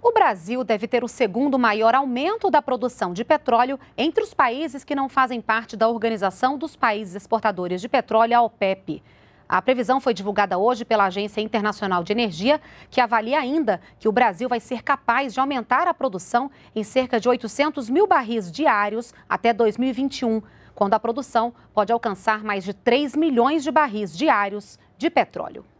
O Brasil deve ter o segundo maior aumento da produção de petróleo entre os países que não fazem parte da Organização dos Países Exportadores de Petróleo, a OPEP. A previsão foi divulgada hoje pela Agência Internacional de Energia, que avalia ainda que o Brasil vai ser capaz de aumentar a produção em cerca de 800 mil barris diários até 2021, quando a produção pode alcançar mais de 3 milhões de barris diários de petróleo.